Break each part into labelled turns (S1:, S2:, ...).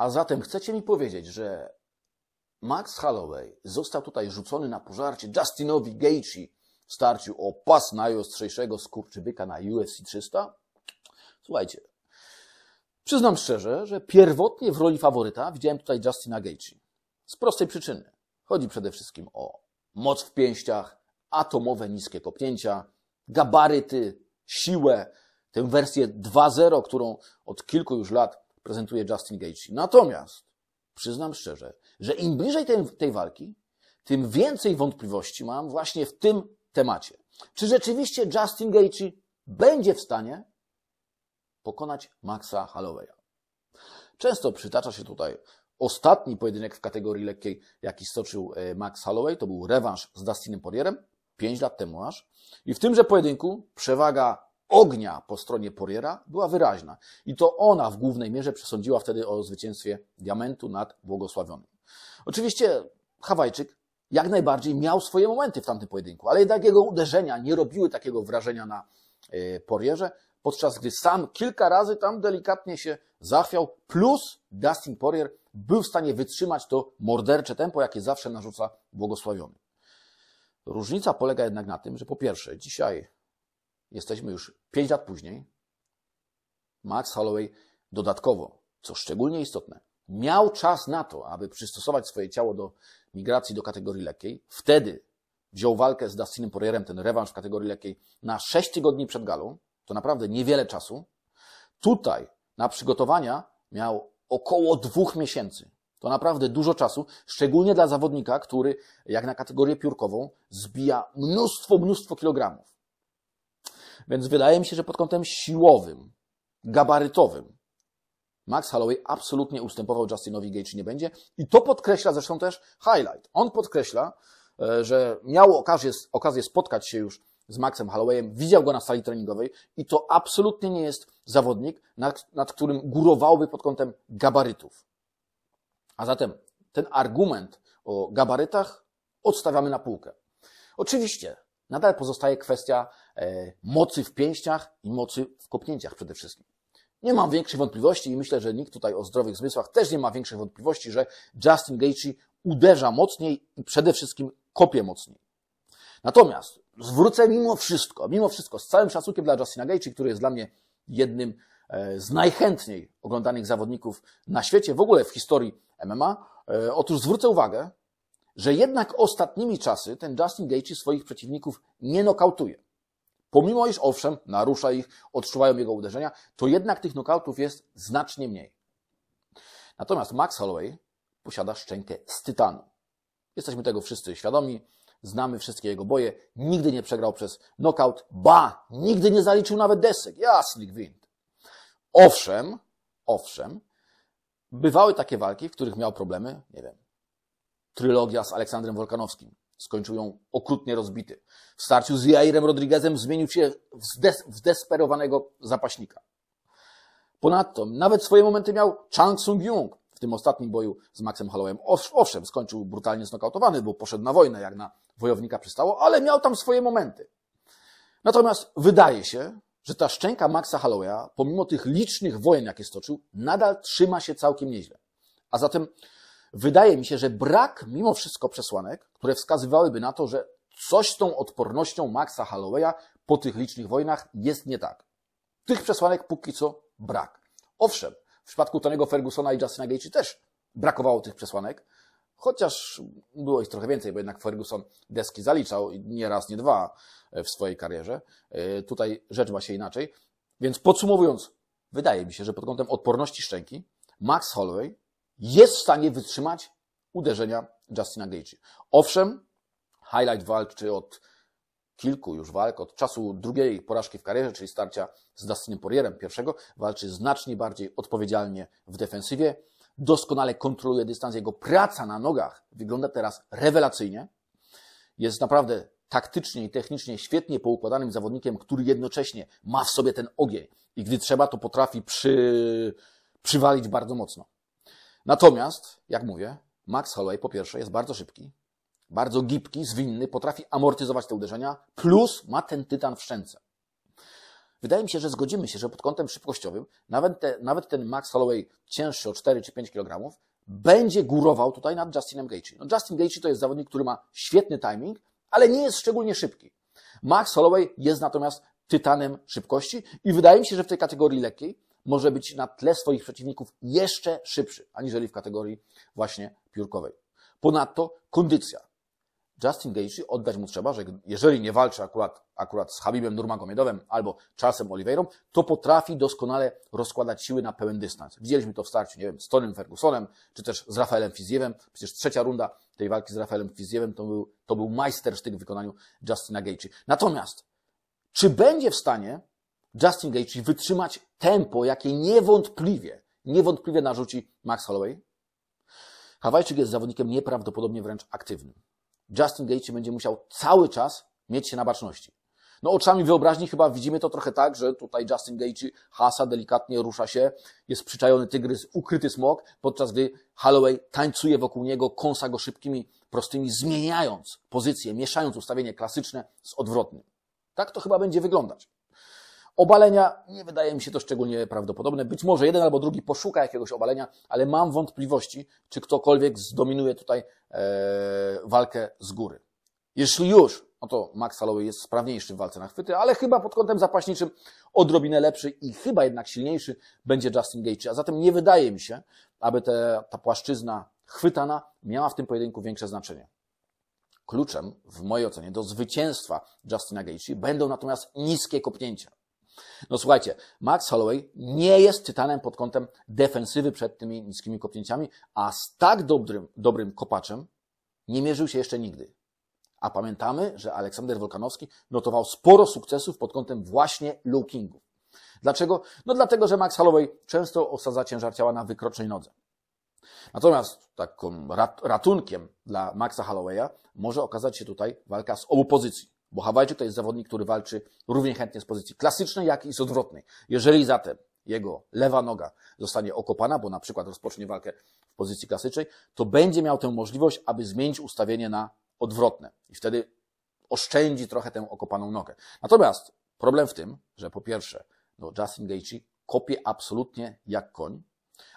S1: A zatem chcecie mi powiedzieć, że Max Holloway został tutaj rzucony na pożarcie Justinowi Gaethje w starciu o pas najostrzejszego skurczybyka na UFC 300? Słuchajcie, przyznam szczerze, że pierwotnie w roli faworyta widziałem tutaj Justina Gaethje. Z prostej przyczyny. Chodzi przede wszystkim o moc w pięściach, atomowe niskie kopnięcia, gabaryty, siłę, tę wersję 2.0, którą od kilku już lat prezentuje Justin Gaethje. Natomiast przyznam szczerze, że im bliżej tej, tej walki, tym więcej wątpliwości mam właśnie w tym temacie. Czy rzeczywiście Justin Gaethje będzie w stanie pokonać Maxa Hollowaya? Często przytacza się tutaj ostatni pojedynek w kategorii lekkiej, jaki stoczył e, Max Holloway. To był rewanż z Dustinem Poirierem, 5 lat temu aż. I w tymże pojedynku przewaga ognia po stronie Poriera była wyraźna. I to ona w głównej mierze przesądziła wtedy o zwycięstwie diamentu nad błogosławionym. Oczywiście Hawajczyk jak najbardziej miał swoje momenty w tamtym pojedynku, ale jednak jego uderzenia nie robiły takiego wrażenia na e, Porierze, podczas gdy sam kilka razy tam delikatnie się zachwiał, plus Dustin Porier był w stanie wytrzymać to mordercze tempo, jakie zawsze narzuca błogosławiony. Różnica polega jednak na tym, że po pierwsze, dzisiaj Jesteśmy już 5 lat później. Max Holloway dodatkowo, co szczególnie istotne, miał czas na to, aby przystosować swoje ciało do migracji do kategorii lekkiej. Wtedy wziął walkę z Dustinem Poirierem, ten rewanż w kategorii lekkiej, na 6 tygodni przed galą. To naprawdę niewiele czasu. Tutaj na przygotowania miał około dwóch miesięcy. To naprawdę dużo czasu, szczególnie dla zawodnika, który jak na kategorię piórkową zbija mnóstwo, mnóstwo kilogramów. Więc wydaje mi się, że pod kątem siłowym, gabarytowym, Max Holloway absolutnie ustępował Justinowi Gage nie będzie. I to podkreśla zresztą też highlight. On podkreśla, e, że miał okazję, okazję spotkać się już z Maxem Hollowayem, widział go na sali treningowej i to absolutnie nie jest zawodnik, nad, nad którym górowałby pod kątem gabarytów. A zatem ten argument o gabarytach odstawiamy na półkę. Oczywiście nadal pozostaje kwestia e, mocy w pięściach i mocy w kopnięciach przede wszystkim. Nie mam większej wątpliwości i myślę, że nikt tutaj o zdrowych zmysłach też nie ma większej wątpliwości, że Justin Gaethje uderza mocniej i przede wszystkim kopie mocniej. Natomiast zwrócę mimo wszystko, mimo wszystko, z całym szacunkiem dla Justina Gaethje, który jest dla mnie jednym e, z najchętniej oglądanych zawodników na świecie, w ogóle w historii MMA. E, otóż zwrócę uwagę, że jednak ostatnimi czasy ten Justin Gaethje swoich przeciwników nie nokautuje. Pomimo iż owszem, narusza ich, odczuwają jego uderzenia, to jednak tych nokautów jest znacznie mniej. Natomiast Max Holloway posiada szczękę z tytanu. Jesteśmy tego wszyscy świadomi, znamy wszystkie jego boje, nigdy nie przegrał przez nokaut, ba, nigdy nie zaliczył nawet desek, jasny gwint. Owszem, owszem, bywały takie walki, w których miał problemy, nie wiem, trylogia z Aleksandrem Wolkanowskim. Skończył ją okrutnie rozbity. W starciu z Jairem Rodriguezem zmienił się w, des w desperowanego zapaśnika. Ponadto nawet swoje momenty miał Chang sung jung w tym ostatnim boju z Maxem Hollowayem. Owszem, skończył brutalnie znokautowany, bo poszedł na wojnę, jak na wojownika przystało, ale miał tam swoje momenty. Natomiast wydaje się, że ta szczęka Maxa Hollowaya, pomimo tych licznych wojen, jakie stoczył, nadal trzyma się całkiem nieźle. A zatem Wydaje mi się, że brak mimo wszystko przesłanek, które wskazywałyby na to, że coś z tą odpornością Maxa Hollowaya po tych licznych wojnach jest nie tak. Tych przesłanek póki co brak. Owszem, w przypadku Tonego Fergusona i Justina Gaethje też brakowało tych przesłanek, chociaż było ich trochę więcej, bo jednak Ferguson deski zaliczał nie raz, nie dwa e, w swojej karierze. E, tutaj rzecz ma się inaczej. Więc podsumowując, wydaje mi się, że pod kątem odporności szczęki Max Holloway jest w stanie wytrzymać uderzenia Justina Gage'a. Owszem, highlight walczy od kilku już walk, od czasu drugiej porażki w karierze, czyli starcia z Dustinem Porierem pierwszego, walczy znacznie bardziej odpowiedzialnie w defensywie, doskonale kontroluje dystans, jego praca na nogach wygląda teraz rewelacyjnie, jest naprawdę taktycznie i technicznie świetnie poukładanym zawodnikiem, który jednocześnie ma w sobie ten ogień i gdy trzeba, to potrafi przy... przywalić bardzo mocno. Natomiast, jak mówię, Max Holloway po pierwsze jest bardzo szybki, bardzo gibki, zwinny, potrafi amortyzować te uderzenia, plus ma ten tytan w szczęce. Wydaje mi się, że zgodzimy się, że pod kątem szybkościowym nawet, te, nawet ten Max Holloway cięższy o 4 czy 5 kg będzie górował tutaj nad Justinem Gaethje. No Justin Gaethje to jest zawodnik, który ma świetny timing, ale nie jest szczególnie szybki. Max Holloway jest natomiast tytanem szybkości i wydaje mi się, że w tej kategorii lekkiej może być na tle swoich przeciwników jeszcze szybszy, aniżeli w kategorii właśnie piórkowej. Ponadto kondycja. Justin Gaethje oddać mu trzeba, że jeżeli nie walczy akurat, akurat z Habibem Nurmagomedowem albo Charlesem Oliveirą, to potrafi doskonale rozkładać siły na pełen dystans. Widzieliśmy to w starciu, nie wiem, z Tonym Fergusonem, czy też z Rafaelem Fiziewem. Przecież trzecia runda tej walki z Rafaelem Fiziewem to był, to był majstersztyk w wykonaniu Justina Gaethje. Natomiast, czy będzie w stanie Justin Gaethje wytrzymać tempo, jakie niewątpliwie, niewątpliwie narzuci Max Holloway, Hawajczyk jest zawodnikiem nieprawdopodobnie wręcz aktywnym. Justin Gaethje będzie musiał cały czas mieć się na baczności. No oczami wyobraźni chyba widzimy to trochę tak, że tutaj Justin Gaethje hasa delikatnie rusza się, jest przyczajony tygrys, ukryty smok, podczas gdy Holloway tańcuje wokół niego, kąsa go szybkimi, prostymi, zmieniając pozycję, mieszając ustawienie klasyczne z odwrotnym. Tak to chyba będzie wyglądać. Obalenia nie wydaje mi się to szczególnie prawdopodobne. Być może jeden albo drugi poszuka jakiegoś obalenia, ale mam wątpliwości, czy ktokolwiek zdominuje tutaj e, walkę z góry. Jeśli już, no to Max Holloway jest sprawniejszy w walce na chwyty, ale chyba pod kątem zapaśniczym odrobinę lepszy i chyba jednak silniejszy będzie Justin Gaethje. A zatem nie wydaje mi się, aby te, ta płaszczyzna chwytana miała w tym pojedynku większe znaczenie. Kluczem, w mojej ocenie, do zwycięstwa Justina Gaethje będą natomiast niskie kopnięcia. No słuchajcie, Max Holloway nie jest tytanem pod kątem defensywy przed tymi niskimi kopnięciami, a z tak dobrym, dobrym kopaczem nie mierzył się jeszcze nigdy. A pamiętamy, że Aleksander Wolkanowski notował sporo sukcesów pod kątem właśnie lookingu. Dlaczego? No dlatego, że Max Holloway często osadza ciężar ciała na wykrocznej nodze. Natomiast takim ratunkiem dla Maxa Hollowaya może okazać się tutaj walka z obu pozycji. Bo Hawajczyk to jest zawodnik, który walczy równie chętnie z pozycji klasycznej, jak i z odwrotnej. Jeżeli zatem jego lewa noga zostanie okopana, bo na przykład rozpocznie walkę w pozycji klasycznej, to będzie miał tę możliwość, aby zmienić ustawienie na odwrotne. I wtedy oszczędzi trochę tę okopaną nogę. Natomiast problem w tym, że po pierwsze, no Justin Gaethje kopie absolutnie jak koń,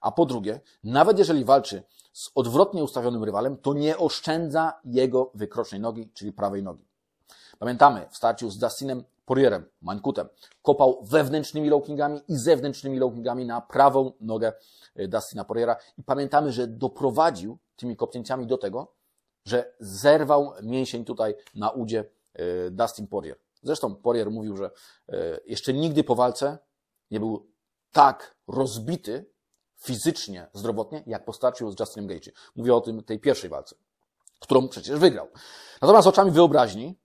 S1: a po drugie, nawet jeżeli walczy z odwrotnie ustawionym rywalem, to nie oszczędza jego wykrocznej nogi, czyli prawej nogi. Pamiętamy, w starciu z Dustinem Porrierem, Mańkutem, kopał wewnętrznymi lowkingami i zewnętrznymi lowkingami na prawą nogę e, Dustina Porriera i pamiętamy, że doprowadził tymi kopnięciami do tego, że zerwał mięsień tutaj na udzie e, Dustin Porier. Zresztą Porier mówił, że e, jeszcze nigdy po walce nie był tak rozbity fizycznie, zdrowotnie, jak po starciu z Justinem Gaethje. Mówię o tym tej pierwszej walce, którą przecież wygrał. Natomiast oczami wyobraźni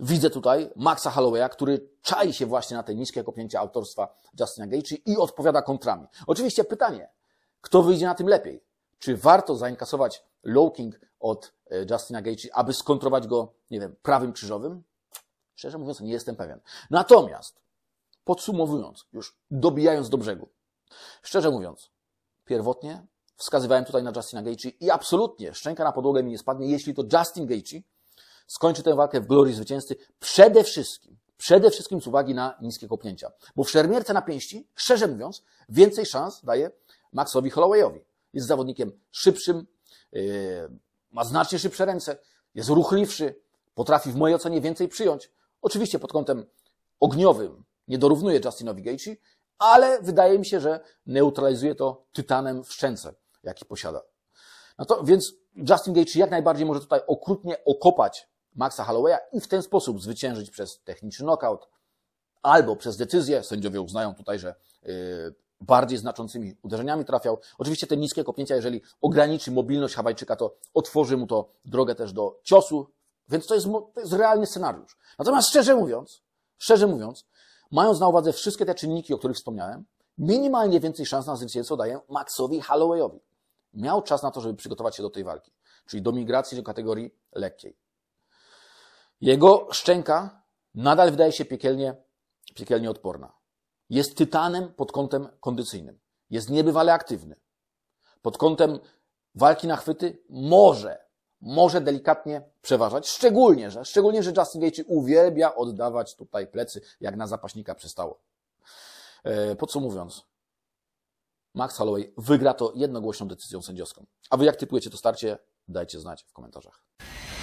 S1: Widzę tutaj Maxa Hollowaya, który czai się właśnie na te niskie kopnięcia autorstwa Justina Gage'a i odpowiada kontrami. Oczywiście pytanie, kto wyjdzie na tym lepiej? Czy warto zainkasować Lowking od e, Justina Gage'a, aby skontrować go, nie wiem, prawym krzyżowym? Szczerze mówiąc, nie jestem pewien. Natomiast, podsumowując, już dobijając do brzegu, szczerze mówiąc, pierwotnie wskazywałem tutaj na Justina Gage'a i absolutnie szczęka na podłogę mi nie spadnie, jeśli to Justin Gage'a skończy tę walkę w glorii zwycięzcy przede wszystkim, przede wszystkim z uwagi na niskie kopnięcia. Bo w szermierce na pięści, szczerze mówiąc, więcej szans daje Maxowi Hollowayowi. Jest zawodnikiem szybszym, yy, ma znacznie szybsze ręce, jest ruchliwszy, potrafi w mojej ocenie więcej przyjąć. Oczywiście pod kątem ogniowym nie dorównuje Justinowi Gaethje, ale wydaje mi się, że neutralizuje to tytanem w szczęce, jaki posiada. No to, więc Justin Gaethje jak najbardziej może tutaj okrutnie okopać Maxa Hollowaya i w ten sposób zwyciężyć przez techniczny knockout albo przez decyzję. Sędziowie uznają tutaj, że y, bardziej znaczącymi uderzeniami trafiał. Oczywiście te niskie kopnięcia, jeżeli ograniczy mobilność Hawajczyka, to otworzy mu to drogę też do ciosu, więc to jest, to jest realny scenariusz. Natomiast szczerze mówiąc, szczerze mówiąc, mając na uwadze wszystkie te czynniki, o których wspomniałem, minimalnie więcej szans na zwycięstwo daję Maxowi Hallowayowi. Miał czas na to, żeby przygotować się do tej walki, czyli do migracji do kategorii lekkiej. Jego szczęka nadal wydaje się piekielnie, piekielnie odporna. Jest tytanem pod kątem kondycyjnym. Jest niebywale aktywny. Pod kątem walki na chwyty może, może delikatnie przeważać. Szczególnie, że, szczególnie, że Justin Gage uwielbia oddawać tutaj plecy, jak na zapaśnika przystało. E, podsumowując, Max Holloway wygra to jednogłośną decyzją sędziowską. A wy jak typujecie to starcie? Dajcie znać w komentarzach.